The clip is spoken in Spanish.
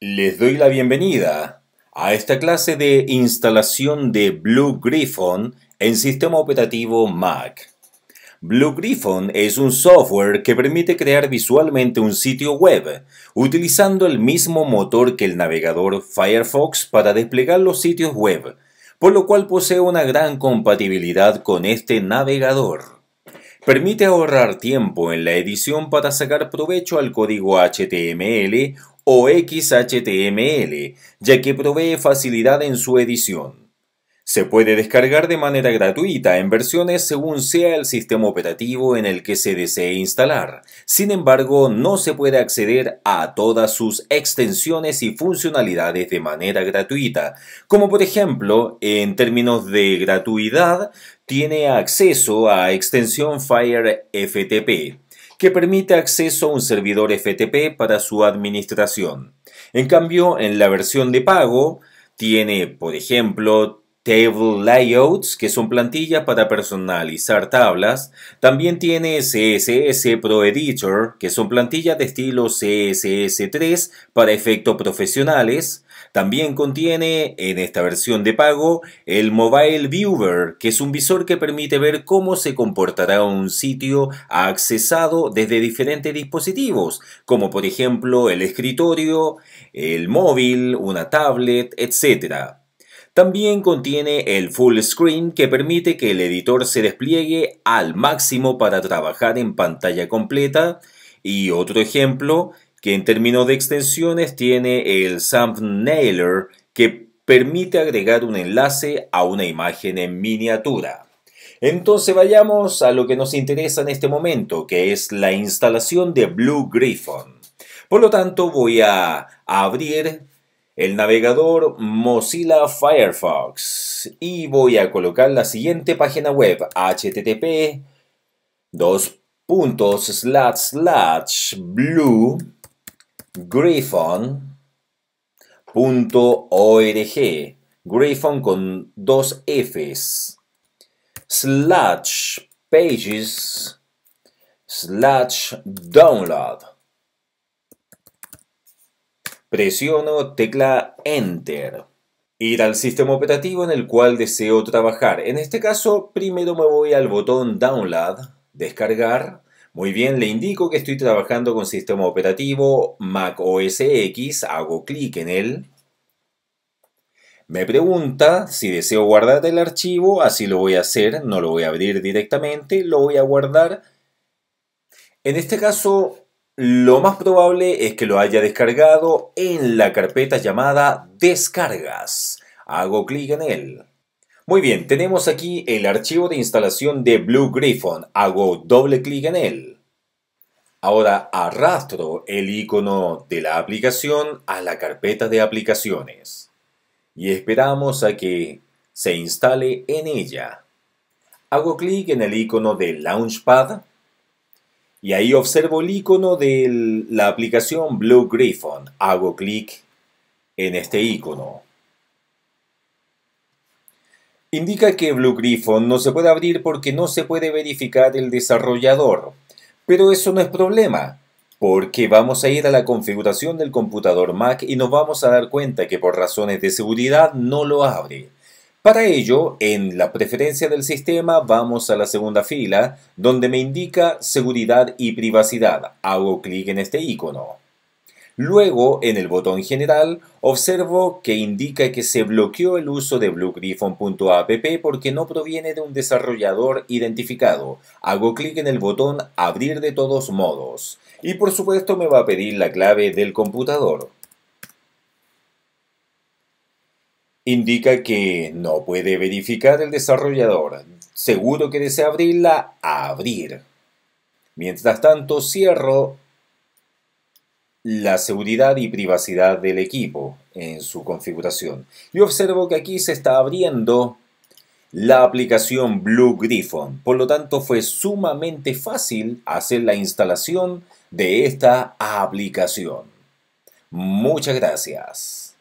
Les doy la bienvenida a esta clase de instalación de Blue en sistema operativo Mac. Blue es un software que permite crear visualmente un sitio web utilizando el mismo motor que el navegador Firefox para desplegar los sitios web, por lo cual posee una gran compatibilidad con este navegador permite ahorrar tiempo en la edición para sacar provecho al código HTML o XHTML, ya que provee facilidad en su edición. Se puede descargar de manera gratuita en versiones según sea el sistema operativo en el que se desee instalar. Sin embargo, no se puede acceder a todas sus extensiones y funcionalidades de manera gratuita, como por ejemplo, en términos de gratuidad, tiene acceso a extensión Fire FTP que permite acceso a un servidor FTP para su administración. En cambio, en la versión de pago, tiene, por ejemplo, Table Layouts, que son plantillas para personalizar tablas. También tiene CSS Pro Editor, que son plantillas de estilo CSS3 para efectos profesionales. También contiene, en esta versión de pago, el Mobile Viewer, que es un visor que permite ver cómo se comportará un sitio accesado desde diferentes dispositivos, como por ejemplo el escritorio, el móvil, una tablet, etc. También contiene el full screen que permite que el editor se despliegue al máximo para trabajar en pantalla completa. Y otro ejemplo que en términos de extensiones tiene el thumbnailer que permite agregar un enlace a una imagen en miniatura. Entonces vayamos a lo que nos interesa en este momento, que es la instalación de Blue Griffon. Por lo tanto voy a abrir el navegador Mozilla Firefox y voy a colocar la siguiente página web http blue Griffon.org. Griffon con dos Fs. Slash pages. Slash download. Presiono tecla Enter. Ir al sistema operativo en el cual deseo trabajar. En este caso, primero me voy al botón Download, descargar, muy bien, le indico que estoy trabajando con sistema operativo Mac OS X, hago clic en él. Me pregunta si deseo guardar el archivo, así lo voy a hacer, no lo voy a abrir directamente, lo voy a guardar. En este caso, lo más probable es que lo haya descargado en la carpeta llamada descargas. Hago clic en él. Muy bien, tenemos aquí el archivo de instalación de Blue Griffon. Hago doble clic en él. Ahora arrastro el icono de la aplicación a la carpeta de aplicaciones y esperamos a que se instale en ella. Hago clic en el icono de Launchpad y ahí observo el icono de la aplicación Blue Griffon. Hago clic en este icono. Indica que Blue no se puede abrir porque no se puede verificar el desarrollador. Pero eso no es problema, porque vamos a ir a la configuración del computador Mac y nos vamos a dar cuenta que por razones de seguridad no lo abre. Para ello, en la preferencia del sistema vamos a la segunda fila, donde me indica seguridad y privacidad. Hago clic en este icono. Luego, en el botón general, observo que indica que se bloqueó el uso de bluegriffon.app porque no proviene de un desarrollador identificado. Hago clic en el botón abrir de todos modos. Y por supuesto me va a pedir la clave del computador. Indica que no puede verificar el desarrollador. Seguro que desea abrirla, abrir. Mientras tanto, cierro la seguridad y privacidad del equipo en su configuración. Y observo que aquí se está abriendo la aplicación Blue Griffon. Por lo tanto, fue sumamente fácil hacer la instalación de esta aplicación. Muchas gracias.